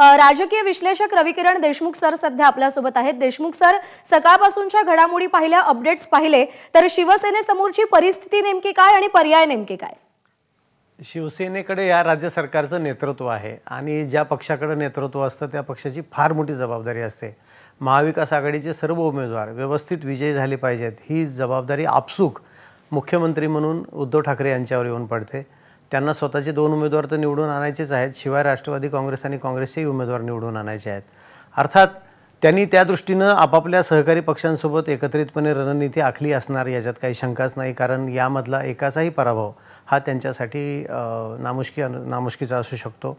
राजकीय विश्लेषक रविकिरण देशमुख सर सध्या आपल्यासोबत आहेत देशमुख सर सकाळपासूनच्या घडामोडी पाहिल्या अपडेट्स पाहिले तर शिवसेनेसमोरची परिस्थिती नेमकी काय आणि पर्याय नेमके काय शिवसेनेकडे या राज्य सरकारचं नेतृत्व आहे आणि ज्या पक्षाकडे नेतृत्व असतं त्या पक्षाची फार मोठी जबाबदारी असते महाविकास आघाडीचे सर्व उमेदवार व्यवस्थित विजयी झाले पाहिजेत ही जबाबदारी आपसूक मुख्यमंत्री म्हणून उद्धव ठाकरे यांच्यावर येऊन पडते त्यांना स्वतःचे दोन उमेदवार तर निवडून आणायचेच आहेत शिवाय राष्ट्रवादी काँग्रेस आणि काँग्रेसचेही उमेदवार निवडून आणायचे आहेत अर्थात त्यांनी त्या दृष्टीनं आपापल्या सहकारी पक्षांसोबत एकत्रितपणे रणनीती आखली असणार याच्यात काही शंकाच नाही कारण यामधला एकाचाही पराभव हा त्यांच्यासाठी नामुष्की नामुष्कीचा असू शकतो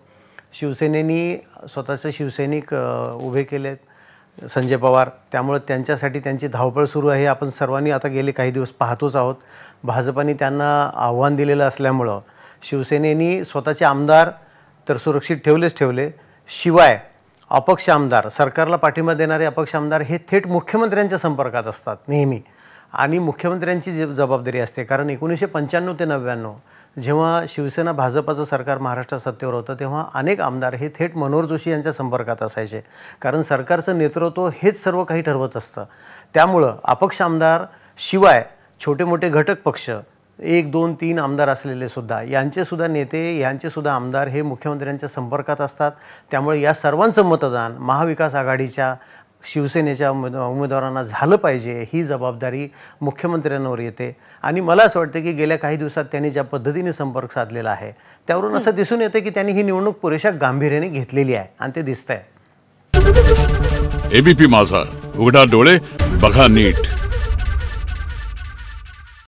शिवसेनेनी स्वतःचे शिवसैनिक उभे केलेत संजय पवार त्यामुळं त्यांच्यासाठी त्यांची धावपळ सुरू आहे आपण सर्वांनी आता गेले काही दिवस पाहतोच आहोत भाजपाने त्यांना आव्हान दिलेलं असल्यामुळं शिवसेनेनी स्वतःचे आमदार तर सुरक्षित ठेवलेच ठेवले शिवाय अपक्ष आमदार सरकारला पाठिंबा देणारे अपक्ष आमदार हे थेट मुख्यमंत्र्यांच्या संपर्कात असतात नेहमी आणि मुख्यमंत्र्यांची जी जबाबदारी असते कारण एकोणीसशे पंच्याण्णव ते नव्याण्णव जेव्हा शिवसेना भाजपाचं सरकार महाराष्ट्रात सत्तेवर होतं तेव्हा अनेक आमदार हे थेट मनोहर जोशी यांच्या संपर्कात असायचे कारण सरकारचं नेतृत्व हेच सर्व काही ठरवत असतं त्यामुळं अपक्ष आमदार शिवाय छोटे मोठे घटक पक्ष एक दोन तीन आमदार असलेले सुद्धा यांचेसुद्धा नेते यांचेसुद्धा आमदार हे मुख्यमंत्र्यांच्या संपर्कात असतात त्यामुळे या सर्वांचं मतदान महाविकास आघाडीच्या शिवसेनेच्या उमेदवारांना झालं पाहिजे ही जबाबदारी मुख्यमंत्र्यांवर येते आणि मला असं वाटतं की गेल्या काही दिवसात त्यांनी ज्या पद्धतीने संपर्क साधलेला आहे त्यावरून असं दिसून येतं की त्यांनी ही निवडणूक पुरेशा गांभीर्याने घेतलेली आहे आणि ते दिसत आहे एबीपी माझा उघडा डोळे बघा नीट